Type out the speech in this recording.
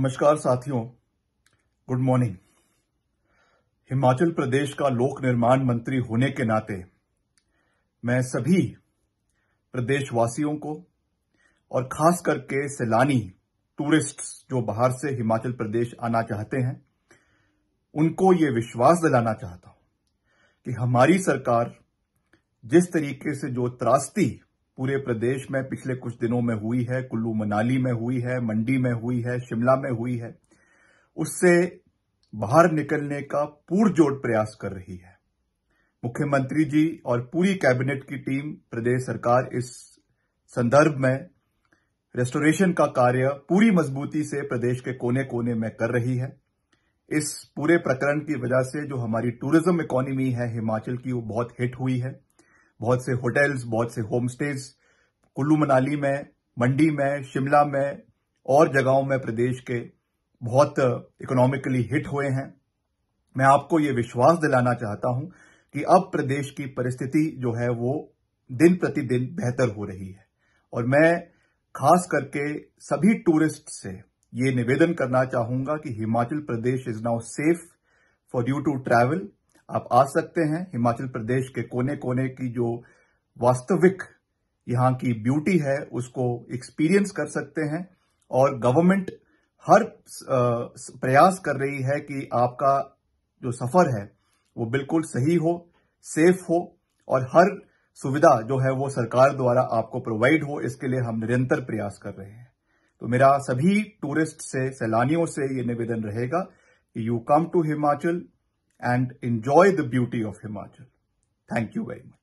नमस्कार साथियों good morning Himachal प्रदेश का लोक निर्माण मंत्री होने के नाते मैं सभी प्रदेशवासियों को और खास करके सैलानी टूरिस्ट जो बाहर से हिमाचल प्रदेश आना चाहते हैं उनको ये विश्वास दिलाना चाहता हूं कि हमारी सरकार जिस तरीके से जो त्रास्ती पूरे प्रदेश में पिछले कुछ दिनों में हुई है कुल्लू मनाली में हुई है मंडी में हुई है शिमला में हुई है उससे बाहर निकलने का पुरजोर प्रयास कर रही है मुख्यमंत्री जी और पूरी कैबिनेट की टीम प्रदेश सरकार इस संदर्भ में रेस्टोरेशन का कार्य पूरी मजबूती से प्रदेश के कोने कोने में कर रही है इस पूरे प्रकरण की वजह से जो हमारी टूरिज्म इकोनॉमी है हिमाचल की वो बहुत हिट हुई है बहुत से होटल्स बहुत से होम स्टेज कुल्लू मनाली में मंडी में शिमला में और जगहों में प्रदेश के बहुत इकोनॉमिकली हिट हुए हैं मैं आपको ये विश्वास दिलाना चाहता हूं कि अब प्रदेश की परिस्थिति जो है वो दिन प्रतिदिन बेहतर हो रही है और मैं खास करके सभी टूरिस्ट से ये निवेदन करना चाहूंगा कि Himachal Pradesh is now safe for you to travel आप आ सकते हैं हिमाचल प्रदेश के कोने कोने की जो वास्तविक यहाँ की ब्यूटी है उसको एक्सपीरियंस कर सकते हैं और गवर्नमेंट हर प्रयास कर रही है कि आपका जो सफर है वो बिल्कुल सही हो सेफ हो और हर सुविधा जो है वो सरकार द्वारा आपको प्रोवाइड हो इसके लिए हम निरंतर प्रयास कर रहे हैं तो मेरा सभी टूरिस्ट से सैलानियों से ये निवेदन रहेगा कि you come to Himachal and enjoy the beauty of Himachal. Thank you very much.